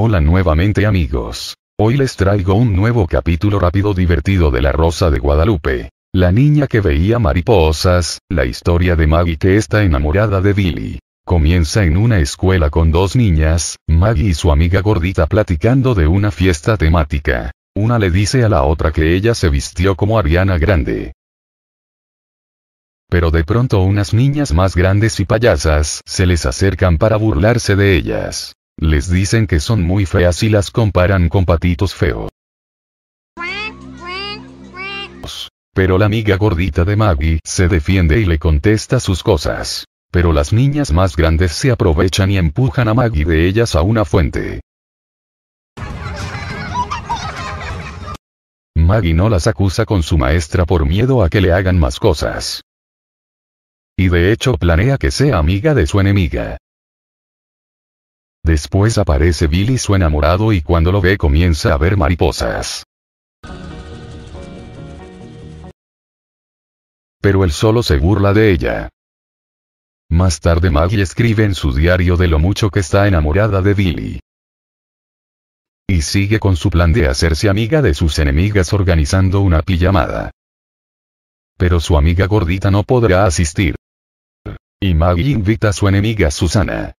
Hola nuevamente amigos. Hoy les traigo un nuevo capítulo rápido divertido de La Rosa de Guadalupe. La niña que veía mariposas, la historia de Maggie que está enamorada de Billy. Comienza en una escuela con dos niñas, Maggie y su amiga gordita platicando de una fiesta temática. Una le dice a la otra que ella se vistió como Ariana Grande. Pero de pronto unas niñas más grandes y payasas se les acercan para burlarse de ellas. Les dicen que son muy feas y las comparan con patitos feos. Pero la amiga gordita de Maggie se defiende y le contesta sus cosas. Pero las niñas más grandes se aprovechan y empujan a Maggie de ellas a una fuente. Maggie no las acusa con su maestra por miedo a que le hagan más cosas. Y de hecho planea que sea amiga de su enemiga. Después aparece Billy su enamorado y cuando lo ve comienza a ver mariposas. Pero él solo se burla de ella. Más tarde Maggie escribe en su diario de lo mucho que está enamorada de Billy. Y sigue con su plan de hacerse amiga de sus enemigas organizando una pijamada. Pero su amiga gordita no podrá asistir. Y Maggie invita a su enemiga Susana.